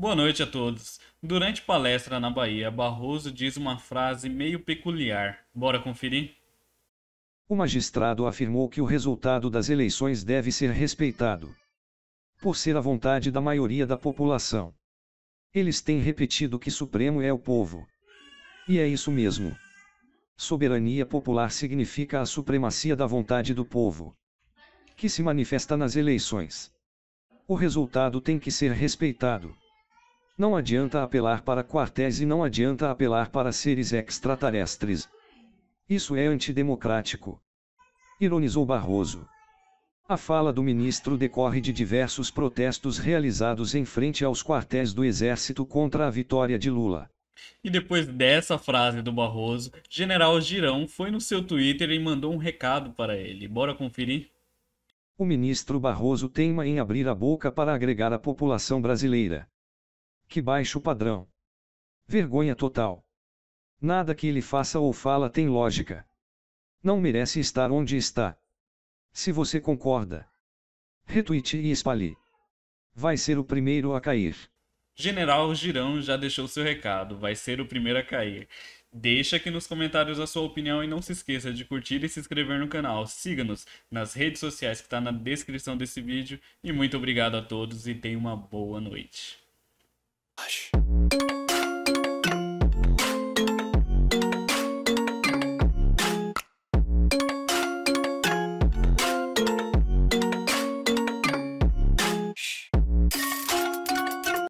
Boa noite a todos. Durante palestra na Bahia, Barroso diz uma frase meio peculiar. Bora conferir? O magistrado afirmou que o resultado das eleições deve ser respeitado. Por ser a vontade da maioria da população. Eles têm repetido que Supremo é o povo. E é isso mesmo. Soberania popular significa a supremacia da vontade do povo, que se manifesta nas eleições. O resultado tem que ser respeitado. Não adianta apelar para quartéis e não adianta apelar para seres extraterrestres. Isso é antidemocrático. Ironizou Barroso. A fala do ministro decorre de diversos protestos realizados em frente aos quartéis do Exército contra a vitória de Lula. E depois dessa frase do Barroso, General Girão foi no seu Twitter e mandou um recado para ele. Bora conferir? O ministro Barroso teima em abrir a boca para agregar a população brasileira. Que baixo padrão! Vergonha total! Nada que ele faça ou fala tem lógica. Não merece estar onde está. Se você concorda, retuite e espalhe. Vai ser o primeiro a cair. General Girão já deixou seu recado, vai ser o primeiro a cair. Deixa aqui nos comentários a sua opinião e não se esqueça de curtir e se inscrever no canal. Siga-nos nas redes sociais que está na descrição desse vídeo. E muito obrigado a todos e tenha uma boa noite.